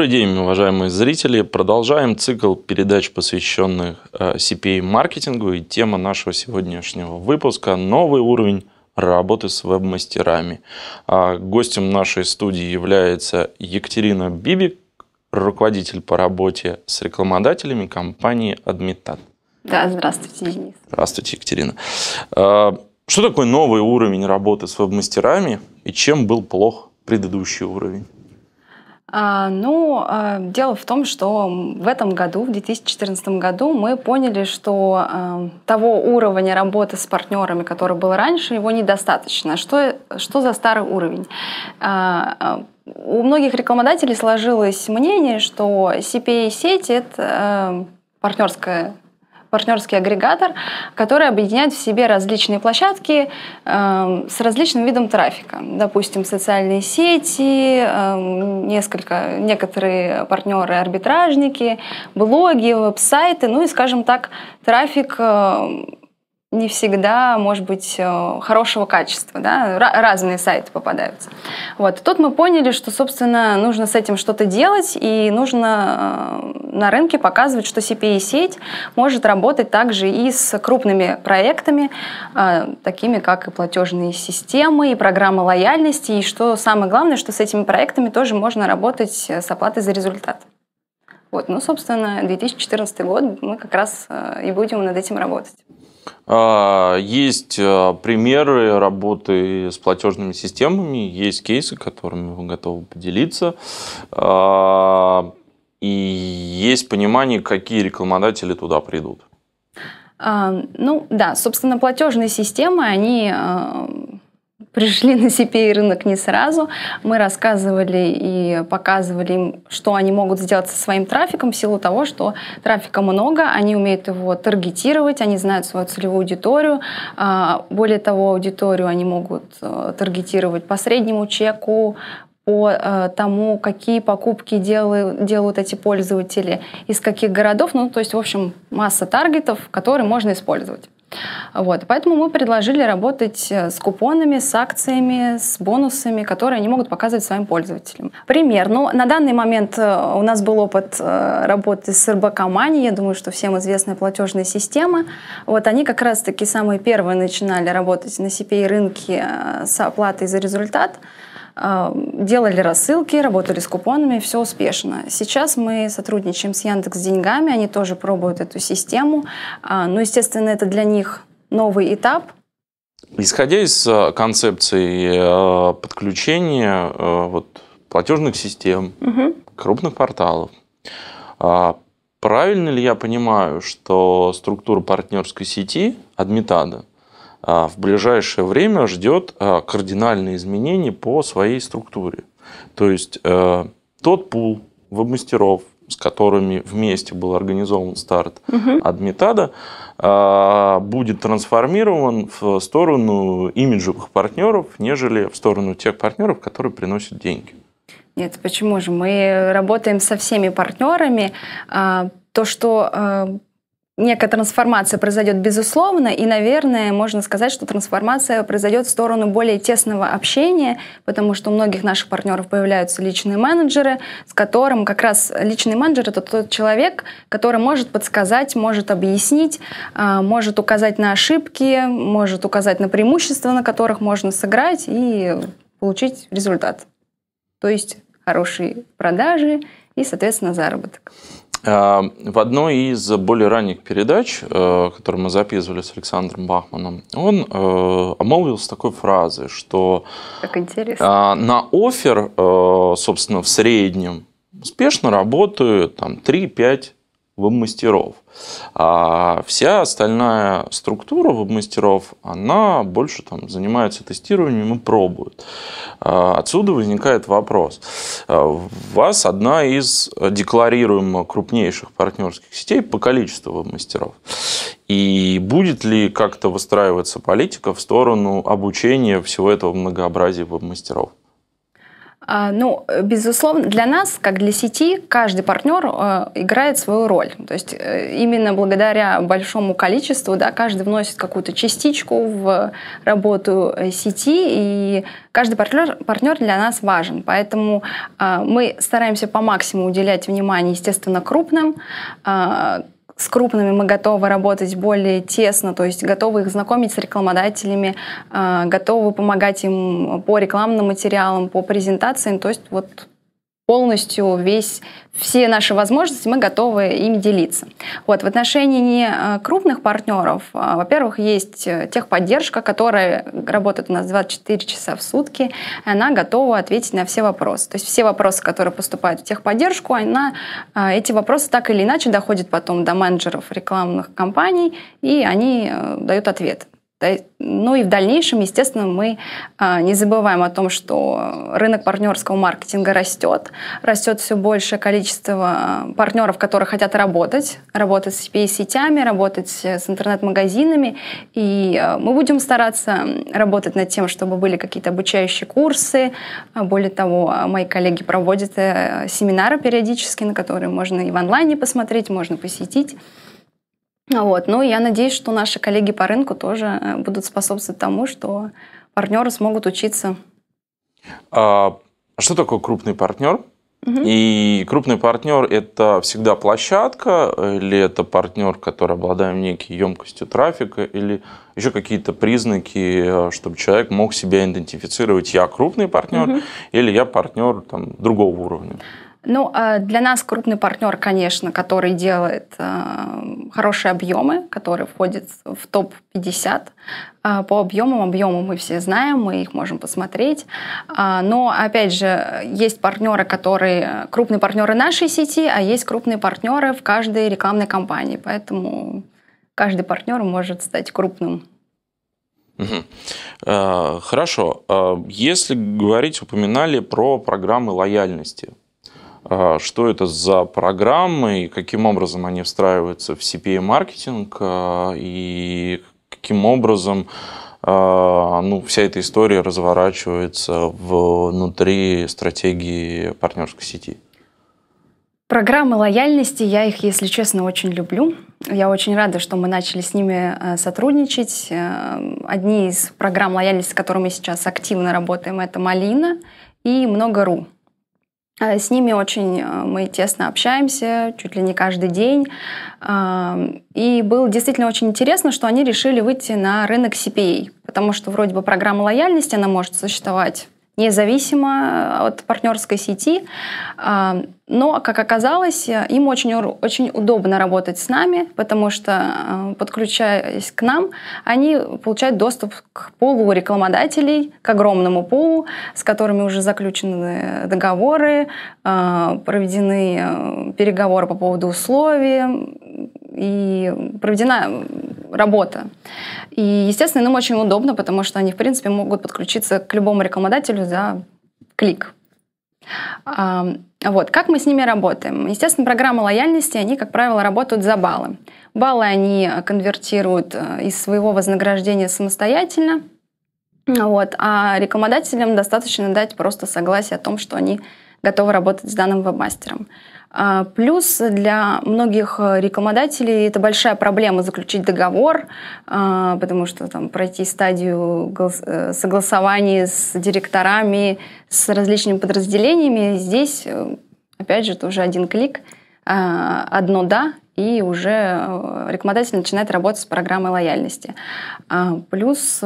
Добрый день, уважаемые зрители. Продолжаем цикл передач, посвященных э, CPA-маркетингу. И тема нашего сегодняшнего выпуска – новый уровень работы с веб-мастерами. А гостем нашей студии является Екатерина Бибик, руководитель по работе с рекламодателями компании «Адмитат». Да, здравствуйте, Денис. Здравствуйте, Екатерина. А что такое новый уровень работы с веб-мастерами и чем был плох предыдущий уровень? А, ну, а, дело в том, что в этом году, в 2014 году, мы поняли, что эм, того уровня работы с партнерами, который был раньше, его недостаточно. Что, что за старый уровень? А, у многих рекламодателей сложилось мнение, что CPA-сеть — это эм, партнерская партнерский агрегатор, который объединяет в себе различные площадки э, с различным видом трафика. Допустим, социальные сети, э, несколько, некоторые партнеры арбитражники, блоги, веб-сайты, ну и, скажем так, трафик э, не всегда, может быть, э, хорошего качества. Да? Разные сайты попадаются. Вот. Тут мы поняли, что, собственно, нужно с этим что-то делать, и нужно э, на рынке показывать, что CPA e сеть может работать также и с крупными проектами, э, такими как и платежные системы, и программа лояльности, и что самое главное, что с этими проектами тоже можно работать с оплатой за результат. Вот, ну, собственно, 2014 год мы как раз и будем над этим работать. А, есть э, примеры работы с платежными системами, есть кейсы, которыми вы готовы поделиться. А, и есть понимание, какие рекламодатели туда придут. А, ну да, собственно, платежные системы, они э, пришли на CPA рынок не сразу. Мы рассказывали и показывали им, что они могут сделать со своим трафиком в силу того, что трафика много, они умеют его таргетировать, они знают свою целевую аудиторию. А, более того, аудиторию они могут э, таргетировать по среднему чеку, по э, тому, какие покупки делают, делают эти пользователи, из каких городов. Ну, то есть, в общем, масса таргетов, которые можно использовать. Вот. Поэтому мы предложили работать э, с купонами, с акциями, с бонусами, которые они могут показывать своим пользователям. Пример. Ну, на данный момент э, у нас был опыт э, работы с РБК Мани, я думаю, что всем известная платежная система. Вот они как раз-таки самые первые начинали работать на CPI-рынке с оплатой за результат. А, делали рассылки, работали с купонами, все успешно. Сейчас мы сотрудничаем с Яндекс Деньгами, они тоже пробуют эту систему. А, Но, ну, естественно, это для них новый этап. Исходя из а, концепции э, подключения э, вот, платежных систем, угу. крупных порталов, правильно ли я понимаю, что структура партнерской сети, адмитада, а, в ближайшее время ждет а, кардинальные изменения по своей структуре. То есть э, тот пул веб-мастеров, с которыми вместе был организован старт угу. Адмитада, а, будет трансформирован в сторону имиджевых партнеров, нежели в сторону тех партнеров, которые приносят деньги. Нет, почему же? Мы работаем со всеми партнерами. То, что э, некая трансформация произойдет, безусловно, и, наверное, можно сказать, что трансформация произойдет в сторону более тесного общения, потому что у многих наших партнеров появляются личные менеджеры, с которым как раз личный менеджер — это тот человек, который может подсказать, может объяснить, а, может указать на ошибки, может указать на преимущества, на которых можно сыграть и получить результат. То есть хорошие продажи и, соответственно, заработок. А, в одной из более ранних передач, э, которую мы записывали с Александром Бахманом, он э, омолвился такой фразой, что а, на офер, э, собственно, в среднем успешно работают там 3-5 веб-мастеров. А вся остальная структура веб-мастеров, она больше там, занимается тестированием и пробует. А отсюда возникает вопрос. У а вас одна из декларируемо крупнейших партнерских сетей по количеству веб-мастеров. И будет ли как-то выстраиваться политика в сторону обучения всего этого многообразия веб-мастеров? А, ну, э, безусловно, для нас, как для сети, каждый партнер э, играет свою роль. То есть э, именно благодаря большому количеству, да, каждый вносит какую-то частичку в работу сети, и каждый партнер, партнер для нас важен. Поэтому а, мы стараемся по максимуму уделять внимание, естественно, крупным а, с крупными мы готовы работать более тесно, то есть готовы их знакомить с рекламодателями, э, готовы помогать им по рекламным материалам, по презентациям, то есть вот полностью весь, все наши возможности, мы готовы ими делиться. Вот, в отношении не э, крупных партнеров, э, во-первых, есть э, техподдержка, которая работает у нас 24 часа в сутки, она готова ответить на все вопросы. То есть все вопросы, которые поступают в техподдержку, она, эти вопросы так или иначе доходят потом до менеджеров рекламных компаний, и они дают ответ. Ну и в дальнейшем, естественно, мы а, не забываем о том, что рынок партнерского маркетинга растет, растет все большее количество а, партнеров, которые хотят работать, работать с CPA-сетями, работать э, с интернет-магазинами, и а, мы будем стараться работать над тем, чтобы были какие-то обучающие курсы, более того, мои коллеги проводят э, семинары периодически, на которые можно и в онлайне посмотреть, можно посетить. Вот. Ну, я надеюсь, что наши коллеги по рынку тоже э, будут способствовать тому, что партнеры смогут учиться. А что такое крупный партнер? И крупный партнер – это всегда площадка, или это партнер, который обладает некой емкостью трафика, или еще какие-то признаки, э, чтобы человек мог себя идентифицировать. Я крупный партнер, или я партнер там, другого уровня. Ну, а для нас крупный партнер, конечно, который делает э, хорошие объемы, который входит в топ-50. Э, по объемам, объемы мы все знаем, мы их можем посмотреть. А, но, опять же, есть партнеры, которые крупные партнеры нашей сети, а есть крупные партнеры в каждой рекламной кампании. Поэтому каждый партнер может стать крупным а, Хорошо. Если говорить, упоминали про программы лояльности. А, что это за программы и каким образом они встраиваются в CPA-маркетинг а, и каким образом а, ну, вся эта история разворачивается внутри стратегии партнерской сети. Программы лояльности, я их, если честно, очень люблю. Я очень рада, что мы начали с ними э, сотрудничать. Э, одни из программ лояльности, с которыми мы сейчас активно работаем, это «Малина» и «Много.ру». Э, с ними очень э, мы тесно общаемся, чуть ли не каждый день. Э, и было действительно очень интересно, что они решили выйти на рынок CPA, потому что вроде бы программа лояльности, она может существовать независимо э, от партнерской сети. А, но, как оказалось, э, им очень, очень удобно работать с нами, потому что, э, подключаясь к нам, они получают доступ к полу рекламодателей, к огромному полу, с которыми уже заключены договоры, проведены переговоры по поводу условий, и проведена работа. И, естественно, им очень удобно, потому что они, в принципе, могут подключиться к любому рекламодателю за клик. А, вот. Как мы с ними работаем? Естественно, программа лояльности, они, как правило, работают за баллы. Баллы они конвертируют э, из своего вознаграждения самостоятельно, вот, а рекламодателям достаточно дать просто согласие о том, что они готовы работать с данным вебмастером мастером а, плюс для многих э, рекламодателей это большая проблема заключить договор, а, потому что там пройти стадию э, согласования с директорами, с различными подразделениями. Здесь, э, опять же, уже один клик, а, одно «да», и уже рекламодатель начинает работать с программой лояльности. Плюс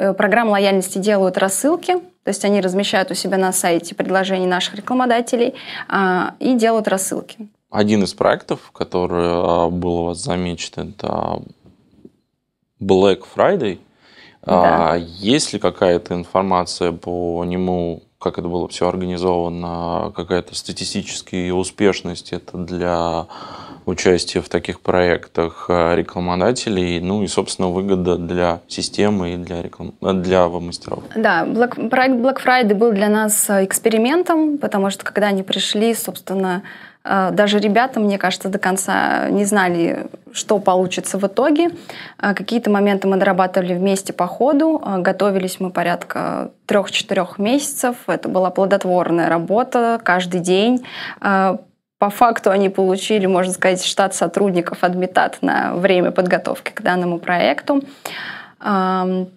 Э, программ лояльности делают рассылки, то есть они размещают у себя на сайте предложения наших рекламодателей а, и делают рассылки. Один из проектов, который а, был у вас замечен, это Black Friday. Да. А, есть ли какая-то информация по нему как это было все организовано, какая-то статистическая успешность это для участия в таких проектах э, рекламодателей, ну и, собственно, выгода для системы и для, реклам... Э, для мастеров. Да, Black... проект Black Friday был для нас э, экспериментом, потому что когда они пришли, собственно, Э, даже ребята, мне кажется, до конца не знали, что получится в итоге. Э, какие-то моменты мы дорабатывали вместе по ходу. Э, готовились мы порядка трех-четырех месяцев. Это была плодотворная работа каждый день. По факту они получили, можно сказать, штат сотрудников от на время подготовки к данному проекту. Эм,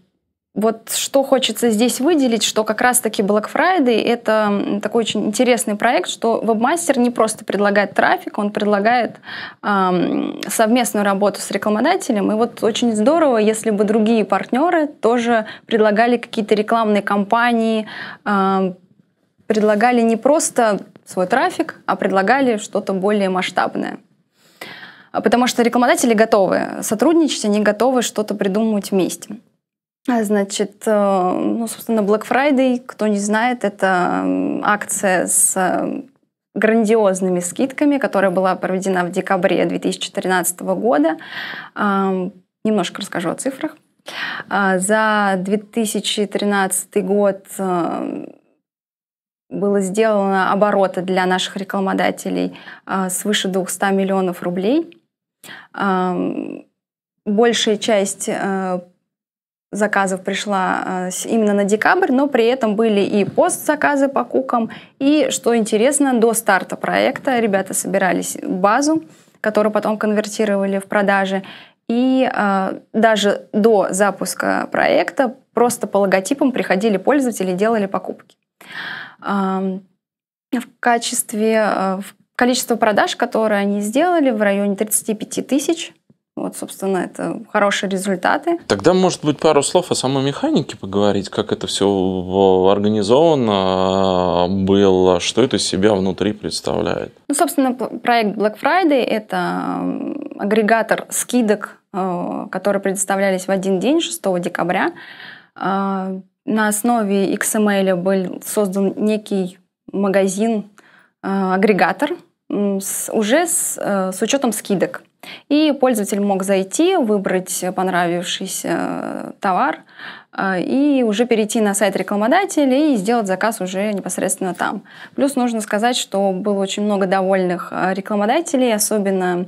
вот что хочется здесь выделить, что как раз-таки Black Friday — это такой очень интересный проект, что вебмастер не просто предлагает трафик, он предлагает эм, совместную работу с рекламодателем. И вот очень здорово, если бы другие партнеры тоже предлагали какие-то рекламные кампании, эм, предлагали не просто свой трафик, а предлагали что-то более масштабное. Потому что рекламодатели готовы сотрудничать, они готовы что-то придумывать вместе. А, значит, э, ну, собственно, Black Friday, кто не знает, это акция с э, грандиозными скидками, которая была проведена в декабре 2013 года. А, немножко расскажу о цифрах. А, за 2013 год э, было сделано оборота для наших рекламодателей свыше 200 миллионов рублей. Большая часть заказов пришла э, именно на декабрь, но при этом были и постзаказы по кукам, и, что интересно, до старта проекта ребята собирались базу, которую потом конвертировали в продажи, и э, даже до запуска проекта просто по логотипам приходили пользователи, делали покупки. в качестве, э, в количество продаж, которые они сделали, в районе 35 тысяч – вот, собственно, это хорошие результаты. Тогда, может быть, пару слов о самой механике поговорить, как это все организовано а, было, что это себя внутри представляет. Ну, собственно, проект Black Friday – это агрегатор скидок, э, которые предоставлялись в один день, 6 декабря. А, на основе XML эм был создан некий магазин, э, агрегатор, уже с, э, с учетом скидок – и пользователь мог зайти, выбрать понравившийся э, товар э, и уже перейти на сайт рекламодателя и сделать заказ уже непосредственно там. Плюс нужно сказать, что было очень много довольных э, рекламодателей, особенно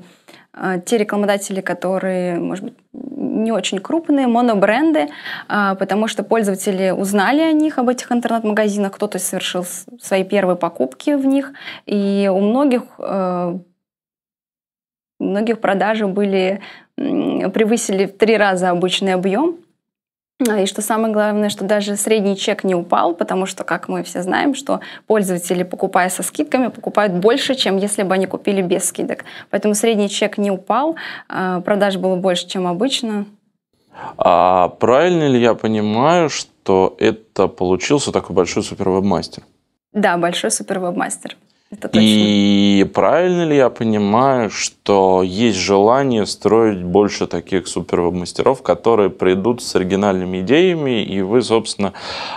те рекламодатели, которые, может быть, не очень крупные, монобренды, потому что пользователи узнали о них, об этих интернет-магазинах, кто-то совершил свои первые покупки в них, и у многих многих продажи были, превысили в три раза обычный объем. А, и что самое главное, что даже средний чек не упал, потому что, как мы все знаем, что пользователи, покупая со скидками, покупают больше, чем если бы они купили без скидок. Поэтому средний чек не упал, а продаж было больше, чем обычно. А правильно ли я понимаю, что это получился такой большой супервебмастер? Да, большой супервебмастер. Это точно. И правильно ли я понимаю, что есть желание строить больше таких супермастеров, которые придут с оригинальными идеями, и вы, собственно,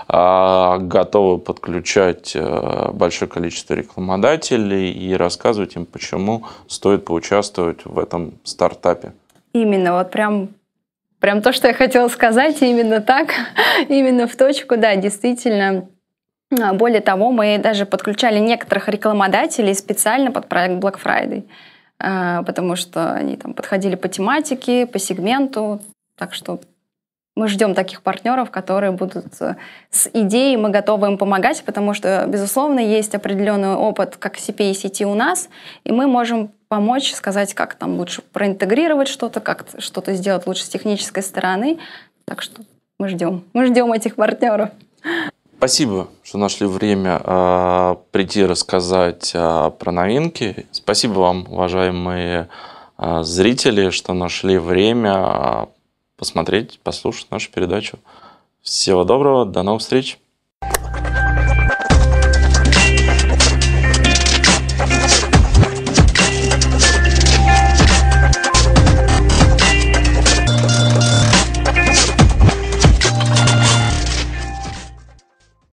а, готовы подключать э, большое количество рекламодателей и рассказывать им, почему стоит поучаствовать в этом стартапе? Именно, вот прям прям то, что я хотела сказать, именно так, именно в точку, да, действительно, а, более того, мы даже подключали некоторых рекламодателей специально под проект Black Friday, а, потому что они там подходили по тематике, по сегменту. Так что мы ждем таких партнеров, которые будут э, с идеей, мы готовы им помогать, потому что, безусловно, есть определенный опыт как CPA сети у нас, и мы можем помочь, сказать, как там лучше проинтегрировать что-то, как что-то сделать лучше с технической стороны. Так что мы ждем. Мы ждем этих партнеров. Спасибо, что нашли время э, прийти рассказать э, про новинки. Спасибо вам, уважаемые э, зрители, что нашли время э, посмотреть, послушать нашу передачу. Всего доброго, до новых встреч!